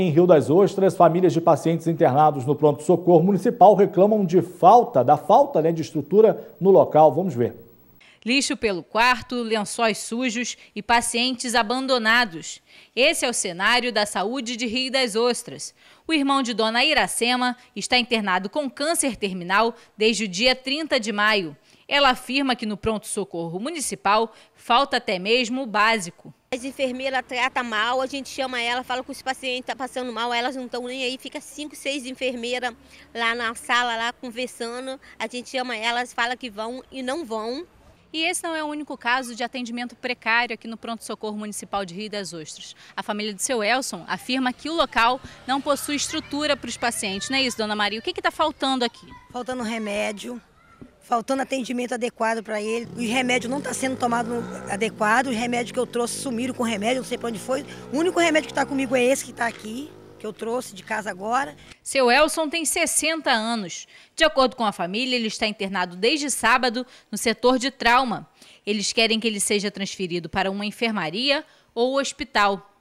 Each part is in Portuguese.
Em Rio das Ostras, famílias de pacientes internados no pronto-socorro municipal reclamam de falta, da falta né, de estrutura no local. Vamos ver lixo pelo quarto, lençóis sujos e pacientes abandonados. Esse é o cenário da saúde de Rio das Ostras. O irmão de Dona Iracema está internado com câncer terminal desde o dia 30 de maio. Ela afirma que no pronto-socorro municipal falta até mesmo o básico. As enfermeiras tratam mal, a gente chama ela, fala que os pacientes estão tá passando mal, elas não estão nem aí, fica cinco, seis enfermeiras lá na sala, lá conversando, a gente chama elas, fala que vão e não vão. E esse não é o único caso de atendimento precário aqui no pronto-socorro municipal de Rio das Ostras. A família do seu Elson afirma que o local não possui estrutura para os pacientes. Não é isso, dona Maria? O que está faltando aqui? Faltando remédio, faltando atendimento adequado para ele. O remédio não está sendo tomado adequado. Os remédios que eu trouxe sumiram com remédio, não sei para onde foi. O único remédio que está comigo é esse que está aqui que eu trouxe de casa agora. Seu Elson tem 60 anos. De acordo com a família, ele está internado desde sábado no setor de trauma. Eles querem que ele seja transferido para uma enfermaria ou hospital.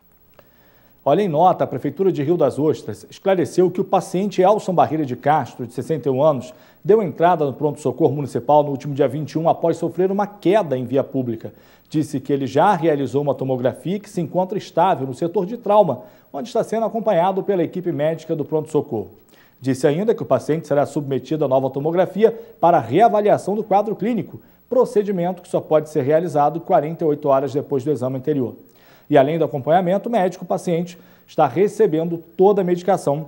Olha, em nota, a Prefeitura de Rio das Ostras esclareceu que o paciente Elson Barreira de Castro, de 61 anos, deu entrada no pronto-socorro municipal no último dia 21 após sofrer uma queda em via pública. Disse que ele já realizou uma tomografia que se encontra estável no setor de trauma, onde está sendo acompanhado pela equipe médica do pronto-socorro. Disse ainda que o paciente será submetido a nova tomografia para reavaliação do quadro clínico, procedimento que só pode ser realizado 48 horas depois do exame anterior. E além do acompanhamento médico, o paciente está recebendo toda a medicação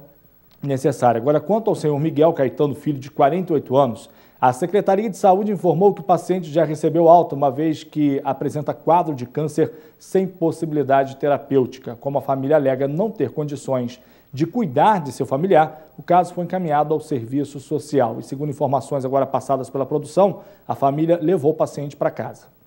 necessária. Agora, quanto ao senhor Miguel Caetano Filho, de 48 anos, a Secretaria de Saúde informou que o paciente já recebeu alta, uma vez que apresenta quadro de câncer sem possibilidade terapêutica. Como a família alega não ter condições de cuidar de seu familiar, o caso foi encaminhado ao serviço social. E segundo informações agora passadas pela produção, a família levou o paciente para casa.